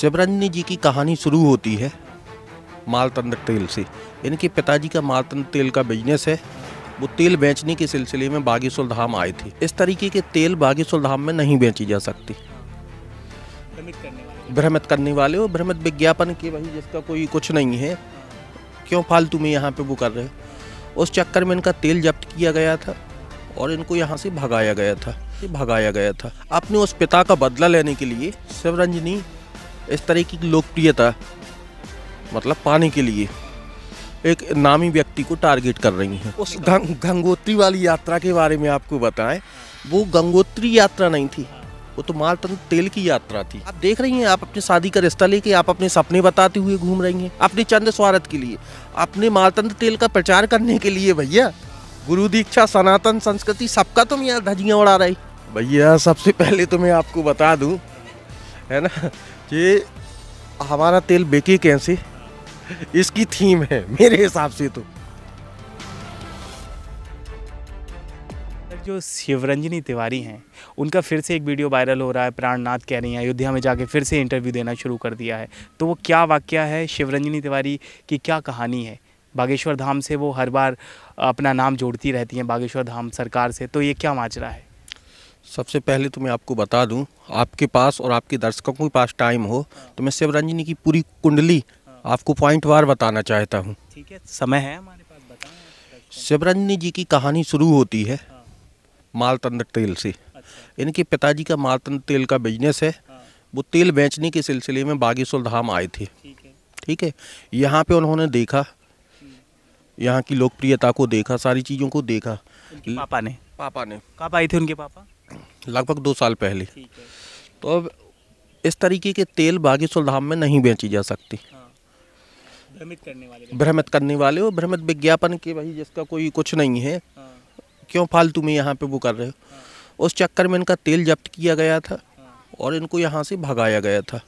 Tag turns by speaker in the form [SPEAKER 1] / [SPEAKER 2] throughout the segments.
[SPEAKER 1] शिवरंजनी जी की कहानी शुरू होती है मालतंत्र तेल से इनके पिताजी का मालतंत्र तेल का बिजनेस है वो तेल बेचने के सिलसिले में बागेश्वर धाम आए थे इस तरीके के तेल बागेश्वर धाम में नहीं बेची जा सकती भ्रमित करने वाले और भ्रमित विज्ञापन के भाई जिसका कोई कुछ नहीं है क्यों फालतू में यहाँ पे वो कर रहे हैं उस चक्कर में इनका तेल जब्त किया गया था और इनको यहाँ से भगाया गया था भगाया गया था अपने उस पिता का बदला लेने के लिए शिवरंजनी इस तरह की लोकप्रियता मतलब पाने के लिए एक नामी व्यक्ति को टारगेट कर रही हैं उस गंग, गंगोत्री वाली यात्रा के बारे में आपको बताएं वो गंगोत्री यात्रा नहीं थी वो तो माल तन तेल की यात्रा थी आप देख रही हैं आप अपने शादी का रिश्ता लेके आप अपने सपने बताते हुए घूम रही हैं अपने चंद स्वारत के लिए अपने माल तन तेल का प्रचार करने के लिए भैया गुरु दीक्षा सनातन संस्कृति सबका तुम तो यहाँ धजियाँ उड़ा रही भैया सबसे पहले तो मैं आपको बता दूँ है ना कि हमारा तेल बेकी कैसे इसकी थीम है मेरे हिसाब से
[SPEAKER 2] तो जो शिवरंजनी तिवारी हैं उनका फिर से एक वीडियो वायरल हो रहा है प्राणनाथ कह रही हैं अयोध्या में जाके फिर से इंटरव्यू देना शुरू कर दिया है तो वो क्या वाक्य है शिवरंजनी तिवारी की क्या कहानी है बागेश्वर धाम से वो हर बार अपना नाम जोड़ती रहती हैं बागेश्वर धाम सरकार से तो ये क्या माजरा है
[SPEAKER 1] सबसे पहले तो मैं आपको बता दूं आपके पास और आपके दर्शकों के पास टाइम हो तो मैं शिवरंजनी की पूरी कुंडली आपको पॉइंट वार बताना चाहता हूं ठीक है समय है हमारे पास शिवरंजनी जी की कहानी शुरू होती है हाँ। मालतंद तेल से अच्छा। इनके पिताजी का मालतंद तेल का बिजनेस है हाँ। वो तेल बेचने के सिलसिले में बागेश्वर धाम आए थे ठीक है यहाँ पे उन्होंने देखा हम्म। यहाँ की लोकप्रियता को देखा सारी चीज़ों को देखा
[SPEAKER 2] पापा ने पापा ने कब आए थे उनके पापा
[SPEAKER 1] लगभग दो साल पहले तो अब इस तरीके के तेल बागेश्वर धाम में नहीं बेची जा सकती हाँ।
[SPEAKER 2] भ्रमित करने वाले
[SPEAKER 1] भ्रमित करने वाले हो भ्रमित विज्ञापन के भाई जिसका कोई कुछ नहीं है हाँ। क्यों फालतू में यहाँ पे वो कर रहे हो हाँ। उस चक्कर में इनका तेल जब्त किया गया था हाँ। और इनको यहाँ से भगाया गया था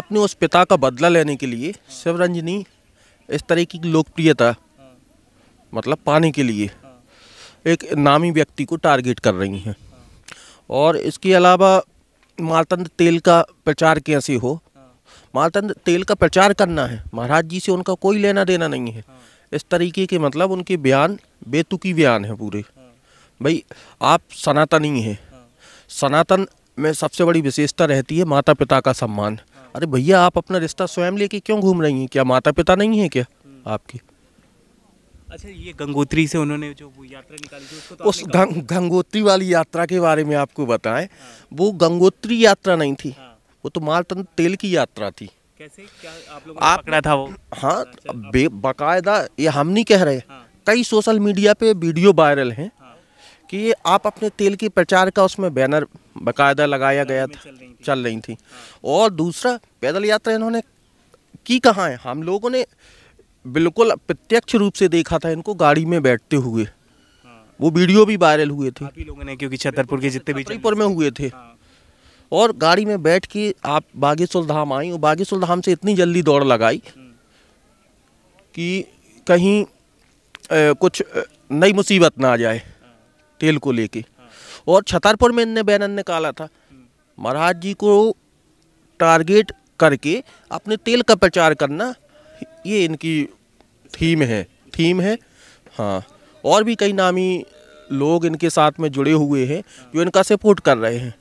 [SPEAKER 1] अपने उस पिता का बदला लेने के लिए हाँ। शिवरंजनी इस तरीके की लोकप्रियता हाँ। मतलब पाने के लिए एक नामी व्यक्ति को टारगेट कर रही हैं और इसके अलावा मालतंद तेल का प्रचार कैसे हो मालतंद तेल का प्रचार करना है महाराज जी से उनका कोई लेना देना नहीं है इस तरीके के मतलब उनके बयान बेतुकी बयान है पूरे भाई आप सनातनी हैं सनातन में सबसे बड़ी विशेषता रहती है माता पिता का सम्मान अरे भैया आप अपना रिश्ता स्वयं लेके क्यों घूम रही हैं क्या माता पिता नहीं है क्या आपके अच्छा ये गंगोत्री से उन्होंने जो
[SPEAKER 2] यात्रा निकाली थी उसको
[SPEAKER 1] तो उस गंग, गंगोत्री वाली यात्रा के बारे में आपको बताएं हाँ। वो गंगोत्री यात्रा नहीं थी हाँ। वो तो मालतन तेल की यात्रा थी कैसे क्या आप लोगों आप पकड़ा था वो हाँ, हाँ बाकायदा ये हम नहीं कह रहे हाँ। कई सोशल मीडिया पे वीडियो वायरल हैं हाँ। कि आप अपने तेल के प्रचार का उसमें बैनर बाकायदा लगाया गया था चल रही थी और दूसरा पैदल यात्रा इन्होंने की कहाँ है हम लोगों ने बिल्कुल प्रत्यक्ष रूप से देखा था इनको गाड़ी में बैठते हुए वो वीडियो भी वायरल हुए थे लोगों ने क्योंकि छतरपुर के जितने भी छतरपुर में हुए थे हाँ। और गाड़ी में बैठ के आप बागेश्वर धाम आई और बागेश्वर धाम से इतनी जल्दी दौड़ लगाई कि कहीं ए, कुछ नई मुसीबत ना आ जाए तेल को लेके और छतरपुर में इनने बैनर निकाला था महाराज जी को टारगेट करके अपने तेल का प्रचार करना ये इनकी थीम है थीम है हाँ और भी कई नामी लोग इनके साथ में जुड़े हुए हैं जो
[SPEAKER 2] इनका सपोर्ट कर रहे हैं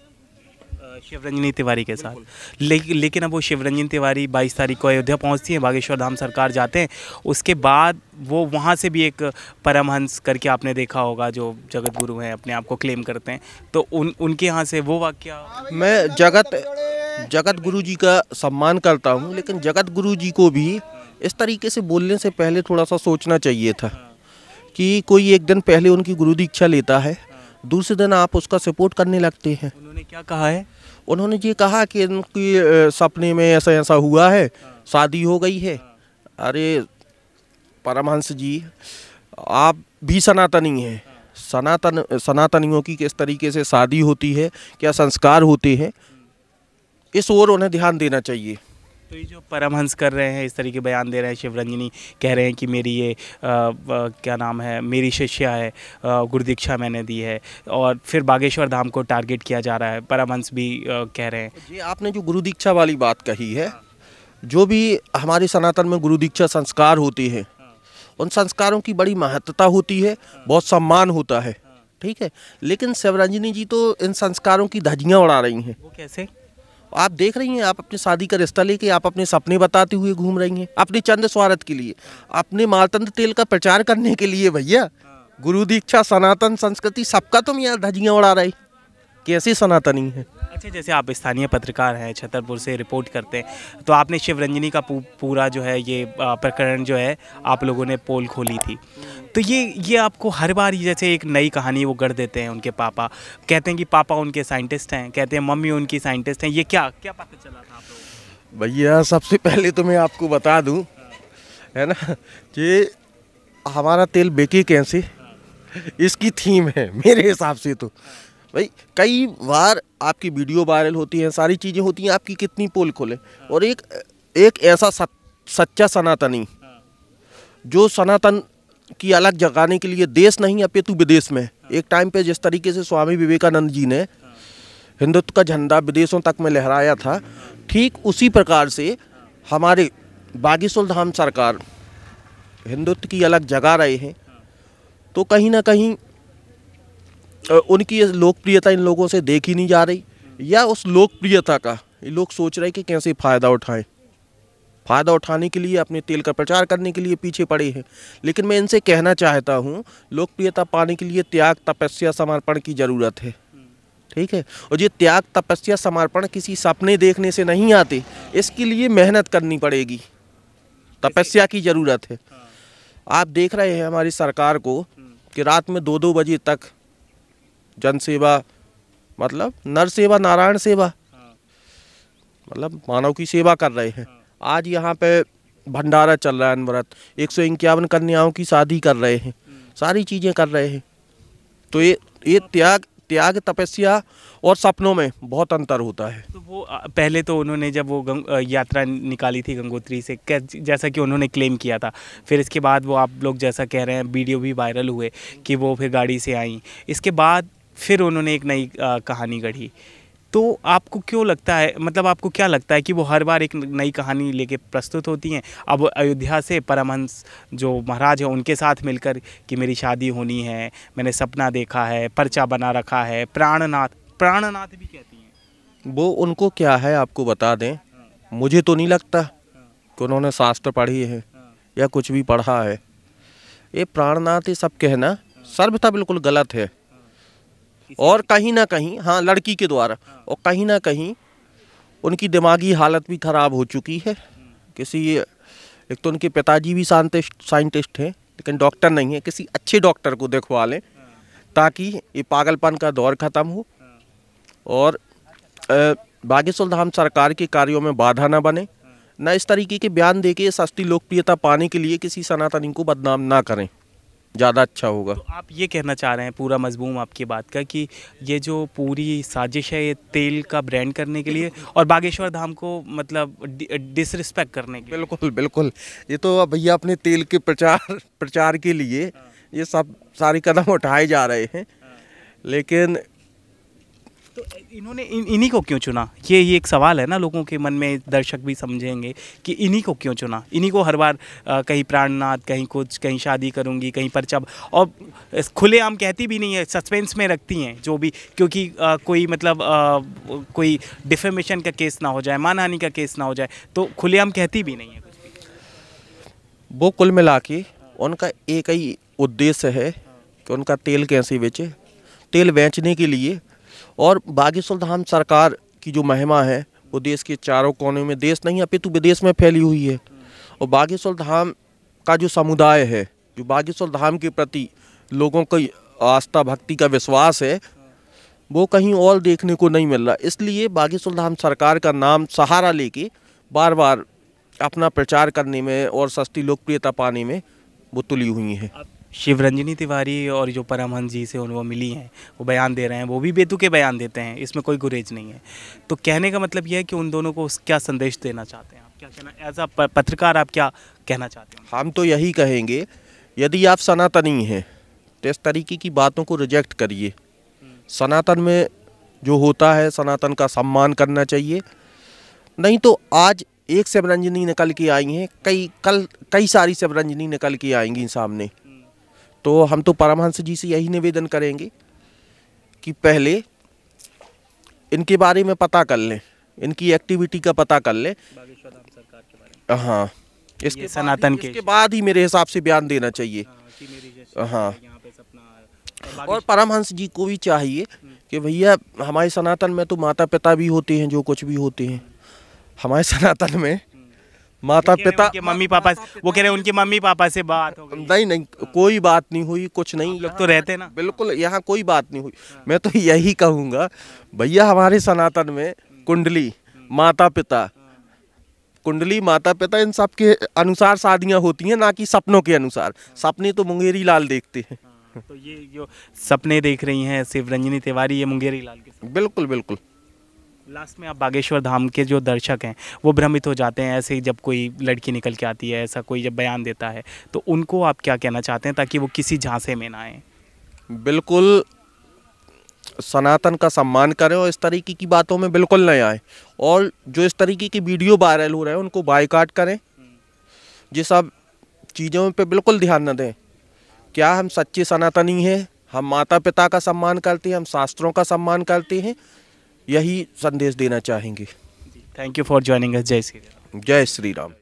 [SPEAKER 2] शिवरंजनी तिवारी के साथ ले, लेकिन अब वो शिवरंजन तिवारी 22 तारीख को अयोध्या पहुंचती हैं बागेश्वर धाम सरकार जाते हैं उसके बाद वो वहाँ से भी एक परमहंस करके आपने देखा होगा जो जगत गुरु हैं अपने आप को क्लेम करते हैं तो उन उनके यहाँ से वो वाक्य मैं जगत जगत गुरु जी का सम्मान
[SPEAKER 1] करता हूँ लेकिन जगत गुरु जी को भी इस तरीके से बोलने से पहले थोड़ा सा सोचना चाहिए था कि कोई एक दिन पहले उनकी गुरु दीक्षा लेता है दूसरे दिन आप उसका सपोर्ट करने लगते हैं उन्होंने क्या कहा है उन्होंने ये कहा कि इनकी सपने में ऐसा ऐसा हुआ है शादी हो गई है अरे परमहंस जी आप भी सनातनी हैं सनातन सनातनियों की किस तरीके से शादी होती है क्या संस्कार होते हैं
[SPEAKER 2] इस ओर उन्हें ध्यान देना चाहिए तो ये जो परमहंस कर रहे हैं इस तरीके बयान दे रहे हैं शिवरंजनी कह रहे हैं कि मेरी ये आ, आ, क्या नाम है मेरी शिष्या है गुरुदीक्षा मैंने दी है और फिर बागेश्वर धाम को टारगेट किया जा रहा है परमहंस भी आ, कह रहे हैं जी आपने जो गुरुदीक्षा वाली बात कही है
[SPEAKER 1] जो भी हमारे सनातन में गुरुदीक्षा संस्कार होते हैं उन संस्कारों की बड़ी महत्ता होती है बहुत सम्मान होता है ठीक है लेकिन शिवरंजनी जी तो इन संस्कारों की धजियाँ उड़ा रही हैं वो कैसे आप देख रही हैं आप अपनी शादी का रिश्ता लेके आप अपने सपने बताते हुए घूम रही हैं अपने चंद स्वार्थ के लिए अपने मालतंत्र तेल का प्रचार करने के लिए भैया गुरु दीक्षा सनातन संस्कृति सबका तुम तो यार धजियाँ उड़ा रही कैसी सनातनी है
[SPEAKER 2] अच्छा जैसे आप स्थानीय पत्रकार हैं छतरपुर से रिपोर्ट करते हैं तो आपने शिवरंजनी का पूरा जो है ये प्रकरण जो है आप लोगों ने पोल खोली थी तो ये ये आपको हर बार जैसे एक नई कहानी वो गढ़ देते हैं उनके पापा कहते हैं कि पापा उनके साइंटिस्ट हैं कहते हैं मम्मी उनकी साइंटिस्ट हैं ये क्या क्या पता चला था आप
[SPEAKER 1] भैया सबसे पहले तो मैं आपको बता दूँ
[SPEAKER 2] है ना कि
[SPEAKER 1] हमारा तेल बेकी कैसे इसकी थीम है मेरे हिसाब से तो भाई कई बार आपकी वीडियो वायरल होती है सारी चीज़ें होती हैं आपकी कितनी पोल खोले और एक एक ऐसा सच्चा सनातनी हाँ। जो सनातन की अलग जगाने के लिए देश नहीं अपितु विदेश में एक टाइम पे जिस तरीके से स्वामी विवेकानंद जी ने हिंदुत्व का झंडा विदेशों तक में लहराया था ठीक उसी प्रकार से हमारे बागेश्वर धाम सरकार हिंदुत्व की अलग जगा रहे हैं तो कहीं ना कहीं उनकी लोकप्रियता इन लोगों से देखी नहीं जा रही या उस लोकप्रियता का ये लोग सोच रहे कि कैसे फ़ायदा उठाएं फ़ायदा उठाने के लिए अपने तेल का प्रचार करने के लिए पीछे पड़े हैं लेकिन मैं इनसे कहना चाहता हूँ लोकप्रियता पाने के लिए त्याग तपस्या समर्पण की ज़रूरत है ठीक है और ये त्याग तपस्या समर्पण किसी सपने देखने से नहीं आते इसके लिए मेहनत करनी पड़ेगी तपस्या की ज़रूरत है आप देख रहे हैं हमारी सरकार को कि रात में दो दो बजे तक जनसेवा मतलब नर सेवा नारायण सेवा मतलब मानव की सेवा कर रहे हैं आज यहाँ पे भंडारा चल रहा है अनवरत एक सौ इक्यावन कन्याओं की शादी कर रहे हैं सारी चीज़ें कर रहे हैं तो ये ये त्याग त्याग तपस्या
[SPEAKER 2] और सपनों में बहुत अंतर होता है तो वो पहले तो उन्होंने जब वो गंग, यात्रा निकाली थी गंगोत्री से जैसा कि उन्होंने क्लेम किया था फिर इसके बाद वो आप लोग जैसा कह रहे हैं वीडियो भी वायरल हुए कि वो फिर गाड़ी से आई इसके बाद फिर उन्होंने एक नई कहानी गढ़ी तो आपको क्यों लगता है मतलब आपको क्या लगता है कि वो हर बार एक नई कहानी लेके प्रस्तुत होती हैं अब अयोध्या से परमहंस जो महाराज हैं उनके साथ मिलकर कि मेरी शादी होनी है मैंने सपना देखा है पर्चा बना रखा है प्राणनाथ प्राणनाथ भी कहती हैं वो उनको क्या है आपको बता दें मुझे तो
[SPEAKER 1] नहीं लगता कि उन्होंने शास्त्र पढ़ी है या कुछ भी पढ़ा है ये प्राणनाथ ये सब कहना सर्वथा बिल्कुल गलत है और कहीं ना कहीं हाँ लड़की के द्वारा हाँ। और कहीं ना कहीं उनकी दिमागी हालत भी ख़राब हो चुकी है हम्म। किसी एक तो उनके पिताजी भी साइंटिस्ट साइंटिस्ट हैं लेकिन डॉक्टर नहीं है किसी अच्छे डॉक्टर को देखवा लें हाँ। ताकि ये पागलपन का दौर ख़त्म हो हाँ। और बागेश्वर धाम सरकार के कार्यों में बाधा ना बने ना इस तरीके के बयान देके सस्ती लोकप्रियता पाने के लिए किसी सनातनी को बदनाम ना करें ज़्यादा अच्छा होगा तो
[SPEAKER 2] आप ये कहना चाह रहे हैं पूरा मजमूम आपकी बात का कि ये जो पूरी साजिश है ये तेल का ब्रांड करने के लिए और बागेश्वर धाम को मतलब डिसरिस्पेक्ट करने के बिल्कुल बिल्कुल ये तो भैया अपने तेल के प्रचार प्रचार के
[SPEAKER 1] लिए हाँ। ये सब सारे कदम उठाए जा रहे हैं हाँ।
[SPEAKER 2] लेकिन तो इन्होंने इन, इन्हीं को क्यों चुना ये ये एक सवाल है ना लोगों के मन में दर्शक भी समझेंगे कि इन्हीं को क्यों चुना इन्हीं को हर बार आ, कहीं प्राणनाथ कहीं कुछ कहीं शादी करूंगी कहीं परचब और खुलेआम कहती भी नहीं है सस्पेंस में रखती हैं जो भी क्योंकि आ, कोई मतलब आ, कोई डिफेमेशन का केस ना हो जाए मानहानि का केस ना हो जाए तो खुलेआम कहती भी नहीं है वो कुल मिला के उनका एक
[SPEAKER 1] ही उद्देश्य है कि उनका तेल कैसे बेचे तेल बेचने के लिए और बागेश्वर धाम सरकार की जो महिमा है वो देश के चारों कोने में देश नहीं अपितु विदेश में फैली हुई है और बागेश्वर धाम का जो समुदाय है जो बागेश्वर धाम के प्रति लोगों की आस्था भक्ति का विश्वास है वो कहीं और देखने को नहीं मिल रहा इसलिए बागेश्वर धाम सरकार का नाम सहारा लेके बार
[SPEAKER 2] बार अपना प्रचार करने में और सस्ती लोकप्रियता पाने में वो तुली हुई हैं शिवरंजनी तिवारी और जो परमहंस जी से उनको मिली हैं वो बयान दे रहे हैं वो भी बेतु के बयान देते हैं इसमें कोई गुरेज नहीं है तो कहने का मतलब यह है कि उन दोनों को क्या संदेश देना चाहते हैं आप क्या कहना एज अ पत्रकार आप क्या कहना चाहते हैं हम तो यही कहेंगे यदि आप
[SPEAKER 1] सनातनी हैं तो इस तरीके की बातों को रिजेक्ट करिए सनातन में जो होता है सनातन का सम्मान करना चाहिए नहीं तो आज एक शिवरंजनी निकल के आई हैं कई कल कई सारी शिवरंजनी निकल के आएंगी सामने तो हम तो परमहंस जी से यही निवेदन करेंगे कि पहले इनके बारे में पता कर लें इनकी एक्टिविटी का पता कर लें हाँ इसके सनातन के इसके बाद ही मेरे हिसाब से बयान देना चाहिए हाँ, हाँ। और परमहंस जी को भी चाहिए कि भैया हमारे सनातन में तो माता पिता भी होते हैं जो कुछ भी होते हैं हमारे सनातन में माता पिता
[SPEAKER 2] मम्मी पापा से वो कह रहे हैं उनके मम्मी पापा से बात हो गई नहीं नहीं
[SPEAKER 1] कोई बात नहीं हुई कुछ नहीं लोग तो रहते ना बिल्कुल यहाँ कोई बात नहीं हुई मैं तो यही कहूँगा भैया हमारे सनातन में कुंडली माता पिता कुंडली माता पिता इन सब के अनुसार शादियाँ होती हैं ना कि सपनों के अनुसार सपने तो
[SPEAKER 2] मुंगेरी लाल देखते हैं हाँ, तो ये जो सपने देख रही हैं शिव रंजनी तिवारी ये मुंगेरी लाल के बिल्कुल बिल्कुल लास्ट में आप बागेश्वर धाम के जो दर्शक हैं वो भ्रमित हो जाते हैं ऐसे ही जब कोई लड़की निकल के आती है ऐसा कोई जब बयान देता है तो उनको आप क्या कहना चाहते हैं ताकि वो किसी झांसे में ना आए बिल्कुल सनातन का
[SPEAKER 1] सम्मान करें और इस तरीके की बातों में बिल्कुल नहीं आए और जो इस तरीके की वीडियो वायरल हो रहे हैं उनको बाइकाट करें ये सब चीज़ों पर बिल्कुल ध्यान न दें क्या हम सच्चे सनातनी हैं हम माता पिता का सम्मान करते हैं हम शास्त्रों का सम्मान
[SPEAKER 2] करते हैं यही संदेश देना चाहेंगे थैंक यू फॉर ज्वाइनिंग जय श्री राम जय श्री राम